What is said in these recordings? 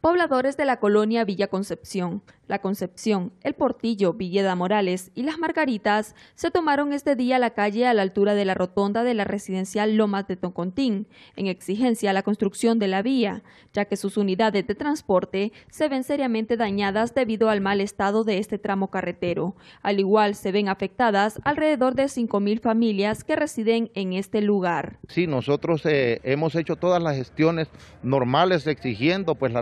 pobladores de la colonia Villa Concepción, La Concepción, El Portillo, Villeda Morales y Las Margaritas se tomaron este día la calle a la altura de la rotonda de la residencial Lomas de Toncontín, en exigencia a la construcción de la vía, ya que sus unidades de transporte se ven seriamente dañadas debido al mal estado de este tramo carretero. Al igual se ven afectadas alrededor de 5.000 familias que residen en este lugar. Sí, nosotros eh, hemos hecho todas las gestiones normales exigiendo pues la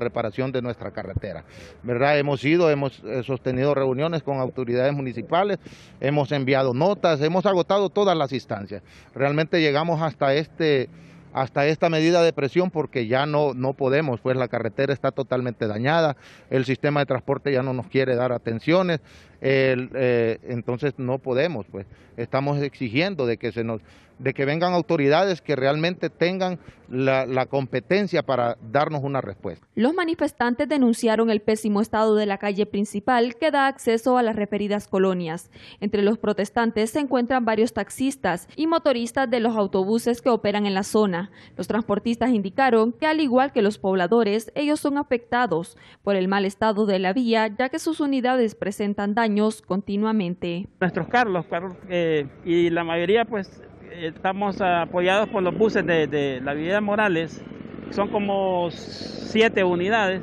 de nuestra carretera. ¿Verdad? Hemos ido, hemos eh, sostenido reuniones con autoridades municipales, hemos enviado notas, hemos agotado todas las instancias. Realmente llegamos hasta este hasta esta medida de presión porque ya no, no podemos, pues la carretera está totalmente dañada, el sistema de transporte ya no nos quiere dar atenciones, eh, entonces no podemos, pues estamos exigiendo de que, se nos, de que vengan autoridades que realmente tengan la, la competencia para darnos una respuesta. Los manifestantes denunciaron el pésimo estado de la calle principal que da acceso a las referidas colonias. Entre los protestantes se encuentran varios taxistas y motoristas de los autobuses que operan en la zona. Los transportistas indicaron que al igual que los pobladores, ellos son afectados por el mal estado de la vía ya que sus unidades presentan daño continuamente. Nuestros carlos eh, y la mayoría pues eh, estamos apoyados por los buses de, la vida Morales, son como siete unidades.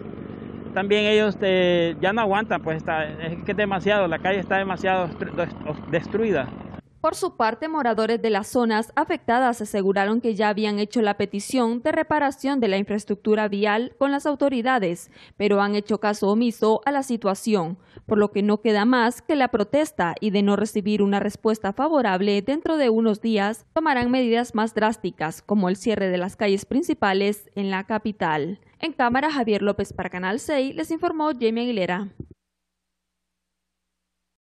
También ellos te, eh, ya no aguantan, pues está, es que es demasiado, la calle está demasiado destruida. Por su parte, moradores de las zonas afectadas aseguraron que ya habían hecho la petición de reparación de la infraestructura vial con las autoridades, pero han hecho caso omiso a la situación, por lo que no queda más que la protesta y de no recibir una respuesta favorable dentro de unos días, tomarán medidas más drásticas, como el cierre de las calles principales en la capital. En cámara, Javier López para Canal 6 les informó Jamie Aguilera.